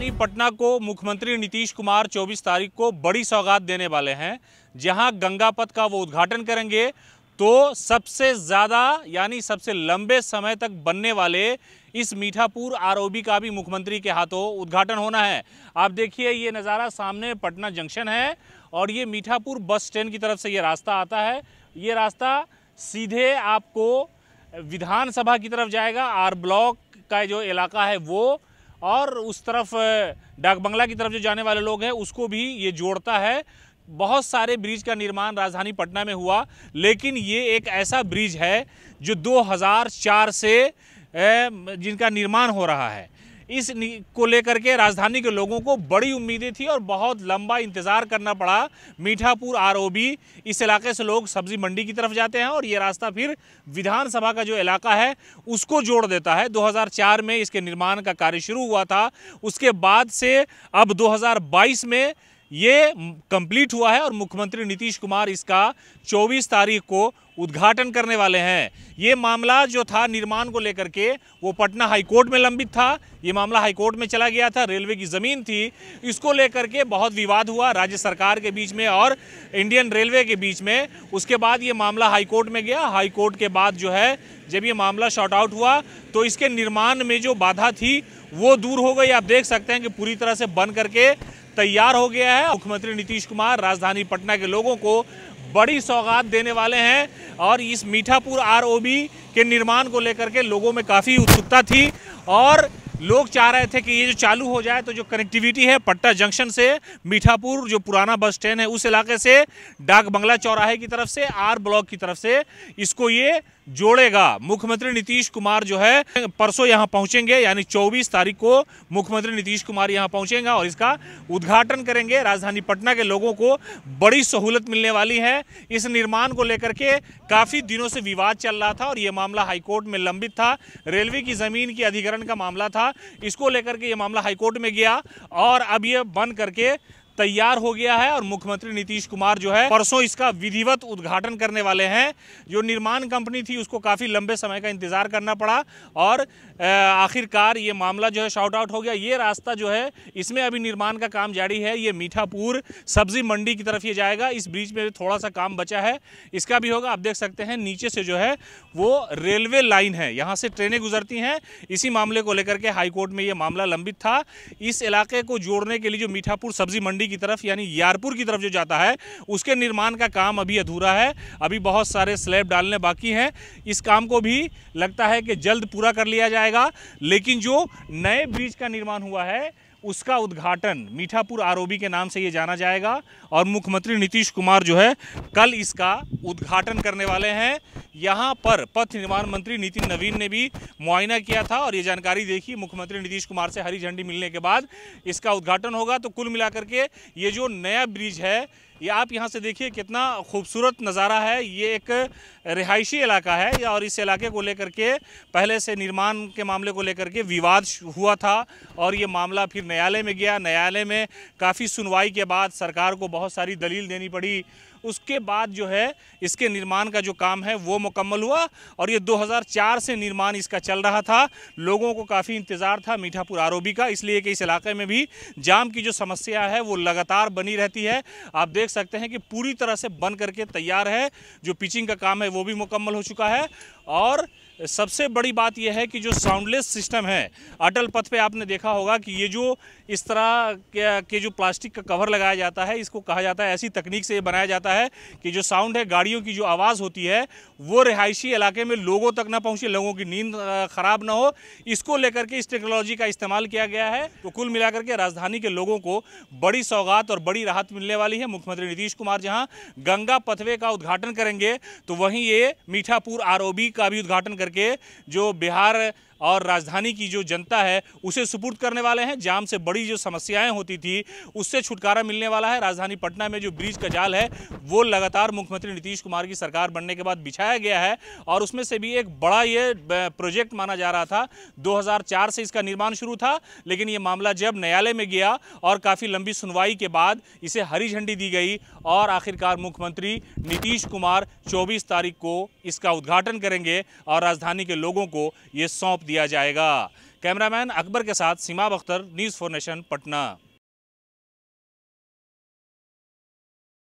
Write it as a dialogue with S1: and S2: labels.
S1: राजधानी पटना को मुख्यमंत्री नीतीश कुमार 24 तारीख को बड़ी सौगात देने वाले हैं जहां गंगा पथ का वो उद्घाटन करेंगे तो सबसे ज़्यादा यानी सबसे लंबे समय तक बनने वाले इस मीठापुर आरओबी का भी मुख्यमंत्री के हाथों उद्घाटन होना है आप देखिए ये नज़ारा सामने पटना जंक्शन है और ये मीठापुर बस स्टैंड की तरफ से ये रास्ता आता है ये रास्ता सीधे आपको विधानसभा की तरफ जाएगा आर ब्लॉक का जो इलाका है वो और उस तरफ डाक बंगला की तरफ जो जाने वाले लोग हैं उसको भी ये जोड़ता है बहुत सारे ब्रिज का निर्माण राजधानी पटना में हुआ लेकिन ये एक ऐसा ब्रिज है जो 2004 से जिनका निर्माण हो रहा है इस को लेकर के राजधानी के लोगों को बड़ी उम्मीदें थी और बहुत लंबा इंतज़ार करना पड़ा मीठापुर आर इस इलाके से लोग सब्जी मंडी की तरफ जाते हैं और ये रास्ता फिर विधानसभा का जो इलाका है उसको जोड़ देता है 2004 में इसके निर्माण का कार्य शुरू हुआ था उसके बाद से अब दो में ये कंप्लीट हुआ है और मुख्यमंत्री नीतीश कुमार इसका 24 तारीख को उद्घाटन करने वाले हैं ये मामला जो था निर्माण को लेकर के वो पटना हाईकोर्ट में लंबित था ये मामला हाईकोर्ट में चला गया था रेलवे की ज़मीन थी इसको लेकर के बहुत विवाद हुआ राज्य सरकार के बीच में और इंडियन रेलवे के बीच में उसके बाद ये मामला हाईकोर्ट में गया हाईकोर्ट के बाद जो है जब ये मामला शॉर्ट आउट हुआ तो इसके निर्माण में जो बाधा थी वो दूर हो गई आप देख सकते हैं कि पूरी तरह से बन करके तैयार हो गया है मुख्यमंत्री नीतीश कुमार राजधानी पटना के लोगों को बड़ी सौगात देने वाले हैं और इस मीठापुर आरओबी के निर्माण को लेकर के लोगों में काफ़ी उत्सुकता थी और लोग चाह रहे थे कि ये जो चालू हो जाए तो जो कनेक्टिविटी है पट्टा जंक्शन से मीठापुर जो पुराना बस स्टैंड है उस इलाके से डाक बंगला चौराहे की तरफ से आर ब्लॉक की तरफ से इसको ये जोड़ेगा मुख्यमंत्री नीतीश कुमार जो है परसों यहाँ पहुँचेंगे यानी 24 तारीख को मुख्यमंत्री नीतीश कुमार यहाँ पहुँचेंगे और इसका उद्घाटन करेंगे राजधानी पटना के लोगों को बड़ी सहूलत मिलने वाली है इस निर्माण को लेकर के काफ़ी दिनों से विवाद चल रहा था और ये मामला हाईकोर्ट में लंबित था रेलवे की ज़मीन की अधिकरण का मामला था इसको लेकर के ये मामला हाईकोर्ट में गया और अब ये बंद करके तैयार हो गया है और मुख्यमंत्री नीतीश कुमार जो है परसों इसका विधिवत उद्घाटन करने वाले हैं जो निर्माण कंपनी थी उसको काफ़ी लंबे समय का इंतज़ार करना पड़ा और आखिरकार ये मामला जो है शॉर्ट आउट हो गया ये रास्ता जो है इसमें अभी निर्माण का काम जारी है ये मीठापुर सब्जी मंडी की तरफ ये जाएगा इस ब्रिज में थोड़ा सा काम बचा है इसका भी होगा आप देख सकते हैं नीचे से जो है वो रेलवे लाइन है यहाँ से ट्रेनें गुजरती हैं इसी मामले को लेकर के हाईकोर्ट में ये मामला लंबित था इस इलाके को जोड़ने के लिए जो मीठापुर सब्जी मंडी की तरफ यानी यारपुर की तरफ जो जाता है उसके निर्माण का काम अभी अधूरा है अभी बहुत सारे स्लैब डालने बाकी हैं इस काम को भी लगता है कि जल्द पूरा कर लिया जाएगा लेकिन जो नए ब्रिज का निर्माण हुआ है उसका उद्घाटन मीठापुर आरोबी के नाम से ये जाना जाएगा और मुख्यमंत्री नीतीश कुमार जो है कल इसका उद्घाटन करने वाले हैं यहाँ पर पथ निर्माण मंत्री नितिन नवीन ने भी मुआयना किया था और ये जानकारी देखी मुख्यमंत्री नीतीश कुमार से हरी झंडी मिलने के बाद इसका उद्घाटन होगा तो कुल मिलाकर के ये जो नया ब्रिज है ये आप यहाँ से देखिए कितना खूबसूरत नज़ारा है ये एक रिहायशी इलाका है और इस इलाके को लेकर के पहले से निर्माण के मामले को लेकर के विवाद हुआ था और ये मामला फिर न्यायालय में गया न्यायालय में काफ़ी सुनवाई के बाद सरकार को बहुत सारी दलील देनी पड़ी उसके बाद जो है इसके निर्माण का जो काम है वो मुकम्मल हुआ और ये 2004 से निर्माण इसका चल रहा था लोगों को काफ़ी इंतज़ार था मीठापुर आरोबी का इसलिए कि इस इलाके में भी जाम की जो समस्या है वो लगातार बनी रहती है आप देख देख सकते हैं कि पूरी तरह से बन करके तैयार है जो पिचिंग का काम है वो भी मुकम्मल हो चुका है और सबसे बड़ी बात यह है कि जो साउंडलेस सिस्टम है अटल पथ पे आपने देखा होगा कि ये जो इस तरह के, के जो प्लास्टिक का कवर लगाया जाता है इसको कहा जाता है ऐसी तकनीक से ये बनाया जाता है कि जो साउंड है गाड़ियों की जो आवाज़ होती है वो रिहायशी इलाके में लोगों तक ना पहुँचे लोगों की नींद ख़राब ना हो इसको लेकर के इस टेक्नोलॉजी का इस्तेमाल किया गया है तो कुल मिलाकर के राजधानी के लोगों को बड़ी सौगात और बड़ी राहत मिलने वाली है मुख्यमंत्री नीतीश कुमार जहाँ गंगा पथवे का उद्घाटन करेंगे तो वहीं ये मीठापुर आर का भी उद्घाटन करेंगे करके जो बिहार और राजधानी की जो जनता है उसे सुपुर्द करने वाले हैं जाम से बड़ी जो समस्याएं होती थी उससे छुटकारा मिलने वाला है राजधानी पटना में जो ब्रिज का जाल है वो लगातार मुख्यमंत्री नीतीश कुमार की सरकार बनने के बाद बिछाया गया है और उसमें से भी एक बड़ा ये प्रोजेक्ट माना जा रहा था दो से इसका निर्माण शुरू था लेकिन ये मामला जब न्यायालय में गया और काफ़ी लंबी सुनवाई के बाद इसे हरी झंडी दी गई और आखिरकार मुख्यमंत्री नीतीश कुमार चौबीस तारीख को इसका उद्घाटन करेंगे और राजधानी के लोगों को ये सौंप दिया जाएगा कैमरामैन अकबर के साथ Seema Bakhtar news for nation Patna